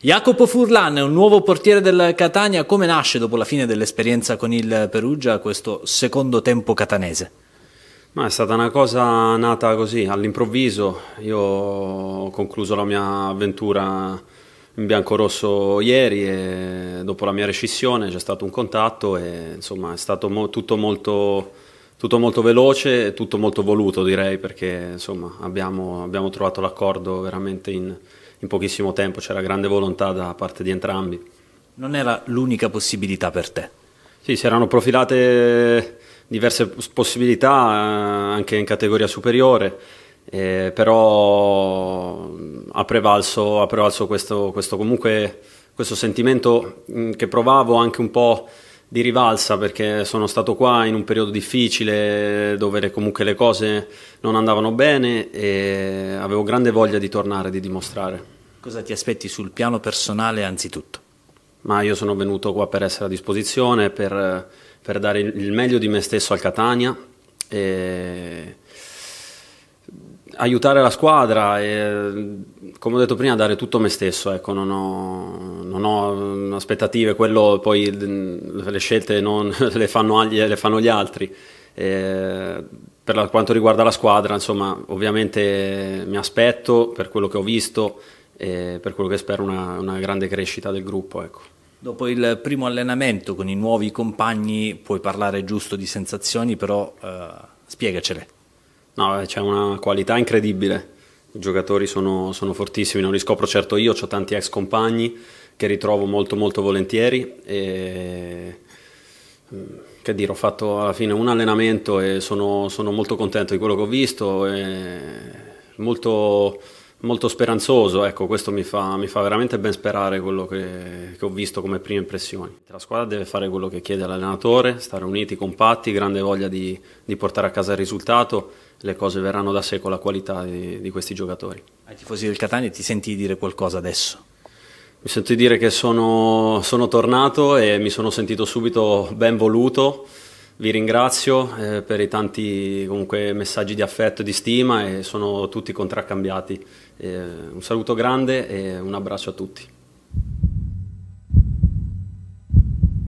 Jacopo Furlan è un nuovo portiere del Catania, come nasce dopo la fine dell'esperienza con il Perugia questo secondo tempo catanese? Ma è stata una cosa nata così, all'improvviso. Io ho concluso la mia avventura in biancorosso ieri e dopo la mia rescissione c'è stato un contatto e insomma è stato mo tutto, molto, tutto molto veloce e tutto molto voluto direi perché insomma abbiamo, abbiamo trovato l'accordo veramente in in pochissimo tempo, c'era grande volontà da parte di entrambi. Non era l'unica possibilità per te? Sì, si erano profilate diverse possibilità eh, anche in categoria superiore, eh, però mm, ha prevalso, ha prevalso questo, questo, comunque, questo sentimento mm, che provavo anche un po' di rivalsa perché sono stato qua in un periodo difficile dove comunque le cose non andavano bene e avevo grande voglia di tornare, di dimostrare. Cosa ti aspetti sul piano personale anzitutto? Ma io sono venuto qua per essere a disposizione, per, per dare il meglio di me stesso al Catania e aiutare la squadra e, come ho detto prima, dare tutto me stesso. Ecco, non, ho, non ho aspettative, quello poi le scelte non, le, fanno agli, le, fanno gli altri. E, per la, quanto riguarda la squadra, insomma, ovviamente mi aspetto per quello che ho visto e per quello che spero una, una grande crescita del gruppo. Ecco. Dopo il primo allenamento con i nuovi compagni puoi parlare giusto di sensazioni, però eh, spiegacele. No, c'è una qualità incredibile. I giocatori sono, sono, fortissimi, non li scopro certo io, ho tanti ex compagni che ritrovo molto molto volentieri. E, mm, che dire, ho fatto alla fine un allenamento e sono, sono molto contento di quello che ho visto. molto molto speranzoso, ecco, questo mi fa, mi fa, veramente ben sperare quello che, che, ho visto come prime impressioni. La squadra deve fare quello che chiede l'allenatore, stare uniti, compatti, grande voglia di, di portare a casa il risultato le cose verranno da sé con la qualità di, di questi giocatori. Ai tifosi del Catania ti senti dire qualcosa adesso? Mi sento dire che sono, sono, tornato e mi sono sentito subito ben voluto. Vi ringrazio eh, per i tanti comunque, messaggi di affetto e di stima e sono tutti contraccambiati. Eh, un saluto grande e un abbraccio a tutti.